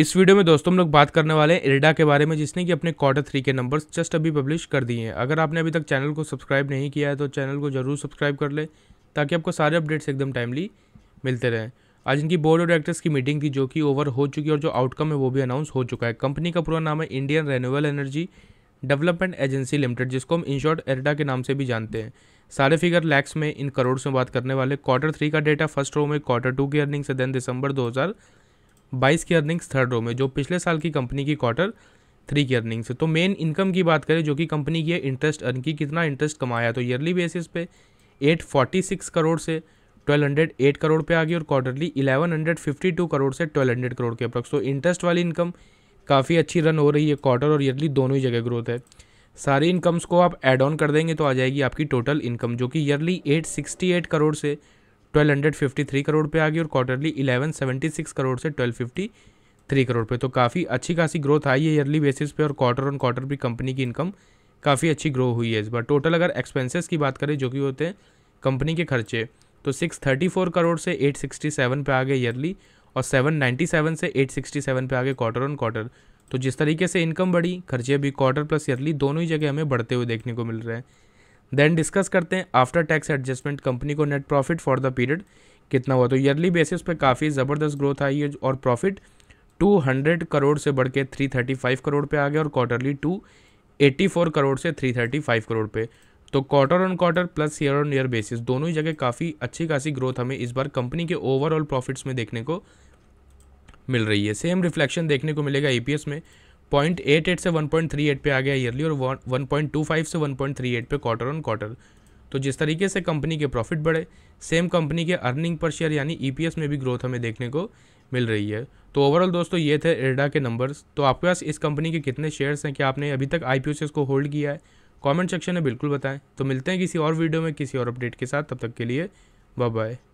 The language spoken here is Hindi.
इस वीडियो में दोस्तों हम लोग बात करने वाले हैं इरेडा के बारे में जिसने कि अपने क्वार्टर थ्री के नंबर्स जस्ट अभी पब्लिश कर दिए हैं अगर आपने अभी तक चैनल को सब्सक्राइब नहीं किया है तो चैनल को जरूर सब्सक्राइब कर लें ताकि आपको सारे अपडेट्स एकदम टाइमली मिलते रहें आज इनकी बोर्ड ऑफ डायरेक्टर्स की मीटिंग थी जो कि ओवर हो चुकी है और जो आउटकम है वो भी अनाउंस हो चुका है कंपनी का पूरा नाम है Indian renewable energy development agency limited जिसको हम इन शॉर्ट एरडा के नाम से भी जानते हैं सारे फिगर लैक्स में इन करोड़ से बात करने वाले क्वार्टर थ्री का डेटा फर्स्ट रो में क्वार्टर टू की अर्निंग से देन दिसंबर हज़ार बाईस की अर्निंग्स थर्ड रो में जो पिछले साल की कंपनी की क्वार्टर थ्री की अर्निंग्स तो मेन इनकम की बात करें जो कि कंपनी की है इंटरेस्ट अर्न की कितना इंटरेस्ट कमाया तो ईयरली बेसिस पे 846 करोड़ से 1208 करोड़ पे आ गई और क्वार्टरली 1152 करोड़ से 1200 करोड़ के अप्रॉक्स तो इंटरेस्ट वाली इनकम काफ़ी अच्छी रन हो रही है क्वार्टर और ईयरली दोनों ही जगह ग्रोथ है सारी इनकम्स को आप एड ऑन कर देंगे तो आ जाएगी आपकी टोटल इनकम जो कि ईयरली एट करोड़ से 1253 करोड़ पे आ गई और क्वार्टरली 1176 करोड़ से 1253 करोड़ पे तो काफ़ी अच्छी खासी ग्रोथ आई है ईयरली बेसिस पे और क्वार्टर ऑन क्वार्टर भी कंपनी की इनकम काफ़ी अच्छी ग्रो हुई है इस बार टोटल अगर एक्सपेंसेस की बात करें जो कि होते हैं कंपनी के खर्चे तो 634 करोड़ से 867 पे आ गए ईयरली और 797 से 867 पे आ गए क्वार्टर ऑन क्वार्टर तो जिस तरीके से इनकम बढ़ी खर्चे भी क्वार्टर प्लस ईयरली दोनों ही जगह हमें बढ़ते हुए देखने को मिल रहे हैं देन डिस्कस करते हैं आफ्टर टैक्स एडजस्टमेंट कंपनी को net profit for the period कितना हुआ तो ईयरली बेसिस पे काफ़ी ज़बरदस्त ग्रोथ आई है और प्रॉफिट 200 करोड़ से बढ़ के 335 करोड़ पे आ गया और क्वार्टरली 284 करोड़ से 335 करोड़ पे तो quarter on quarter plus year on year basis दोनों ही जगह काफ़ी अच्छी खासी ग्रोथ हमें इस बार कंपनी के ओवरऑल प्रॉफिट्स में देखने को मिल रही है सेम रिफ्लेक्शन देखने को मिलेगा ई में पॉइंट एट एट से वन पॉइंट थ्री एट पर आ गया ईयरली और वन पॉइंट टू फाइव से वन पॉइंट थ्री एट पर क्वार्टर ऑन क्वार्टर तो जिस तरीके से कंपनी के प्रॉफिट बढ़े सेम कंपनी के अर्निंग पर शेयर यानी ई e में भी ग्रोथ हमें देखने को मिल रही है तो ओवरऑल दोस्तों ये थे एरडा के नंबर्स तो आपके पास इस कंपनी के कितने शेयर्स हैं कि आपने अभी तक आई से इसको होल्ड किया है कमेंट सेक्शन में बिल्कुल बताएं तो मिलते हैं किसी और वीडियो में किसी और अपडेट के साथ तब तक के लिए बाय बाय